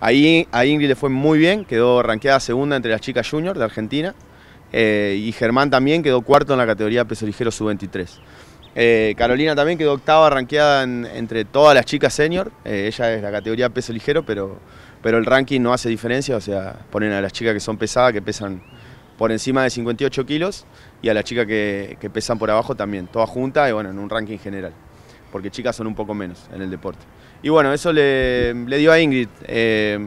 Ahí a Ingrid le fue muy bien, quedó ranqueada segunda entre las chicas junior de Argentina eh, y Germán también quedó cuarto en la categoría peso ligero sub-23. Eh, Carolina también quedó octava ranqueada entre todas las chicas senior, eh, ella es la categoría peso ligero, pero, pero el ranking no hace diferencia, o sea, ponen a las chicas que son pesadas, que pesan por encima de 58 kilos, y a las chicas que, que pesan por abajo también, todas juntas y bueno, en un ranking general porque chicas son un poco menos en el deporte. Y bueno, eso le, dio a Ingrid eh,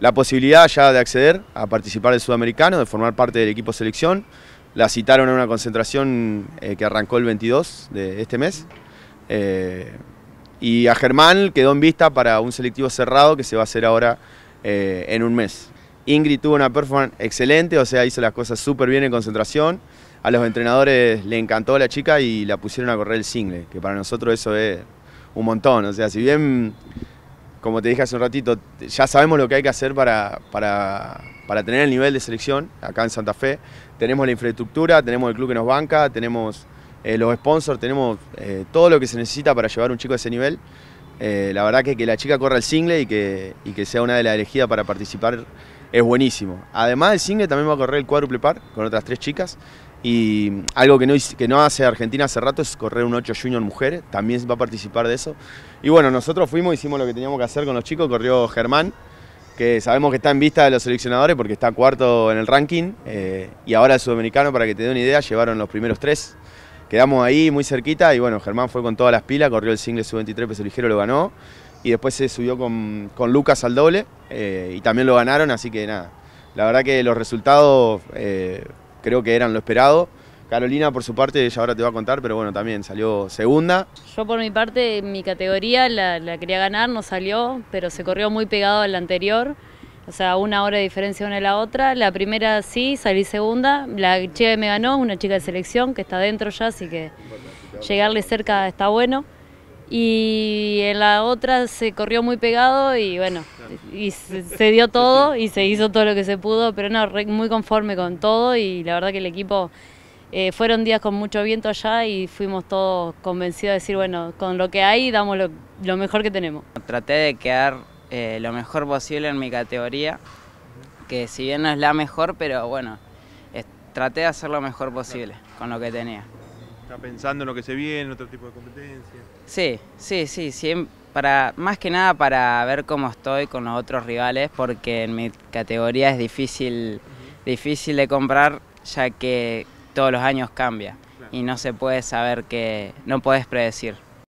la posibilidad ya de acceder a participar del sudamericano, de formar parte del equipo selección. La citaron a una concentración eh, que arrancó el 22 de este mes. Eh, y a Germán quedó en vista para un selectivo cerrado que se va a hacer ahora en un mes. Ingrid tuvo una performance excelente, o sea, hizo las cosas súper bien en concentración a los entrenadores le encantó la chica y la pusieron a correr el single, que para nosotros eso es un montón. O sea, si bien, como te dije hace un ratito, ya sabemos lo que hay que hacer para, para, tener el nivel de selección acá en Santa Fe, tenemos la infraestructura, tenemos el club que nos banca, tenemos eh, los sponsors, tenemos eh, todo lo que se necesita para llevar un chico a ese nivel. Eh, la verdad que que la chica corra el single y que, y que sea una de las elegidas para participar es buenísimo. Además del single también va a correr el cuádruple par con otras tres chicas y algo que no, hace Argentina hace rato es correr un 8 junior mujeres, también va a participar de eso. Y bueno, nosotros fuimos, hicimos lo que teníamos que hacer con los chicos, corrió Germán, que sabemos que está en vista de los seleccionadores porque está cuarto en el ranking, eh, y ahora el sudamericano, para que te dé una idea, llevaron los primeros tres. Quedamos ahí muy cerquita y bueno, Germán fue con todas las pilas, corrió el single sub-23 peso ligero, lo ganó, y después se subió con, Lucas al doble, eh, y también lo ganaron, así que nada, la verdad que los resultados... Eh, creo que eran lo esperado. Carolina, por su parte, ella ahora te va a contar, pero bueno, también salió segunda. Yo, por mi parte, mi categoría la, quería ganar, no salió, pero se corrió muy pegado a la anterior. O sea, una hora de diferencia una de la otra. La primera sí, salí segunda. La chica me ganó, una chica de selección que está dentro ya, así que llegarle cerca está bueno y en la otra se corrió muy pegado y bueno, y se, dio todo y se hizo todo lo que se pudo, pero no, muy conforme con todo y la verdad que el equipo eh, fueron días con mucho viento allá y fuimos todos convencidos de decir, bueno, con lo que hay damos lo, mejor que tenemos. Traté de quedar eh, lo mejor posible en mi categoría, que si bien no es la mejor, pero bueno, traté de hacer lo mejor posible con lo que tenía. Está pensando en lo que se viene, en otro tipo de competencia. Sí, sí, sí, para, más que nada para ver cómo estoy con los otros rivales, porque en mi categoría es difícil, difícil de comprar, ya que todos los años cambia y no se puede saber que, no puedes predecir.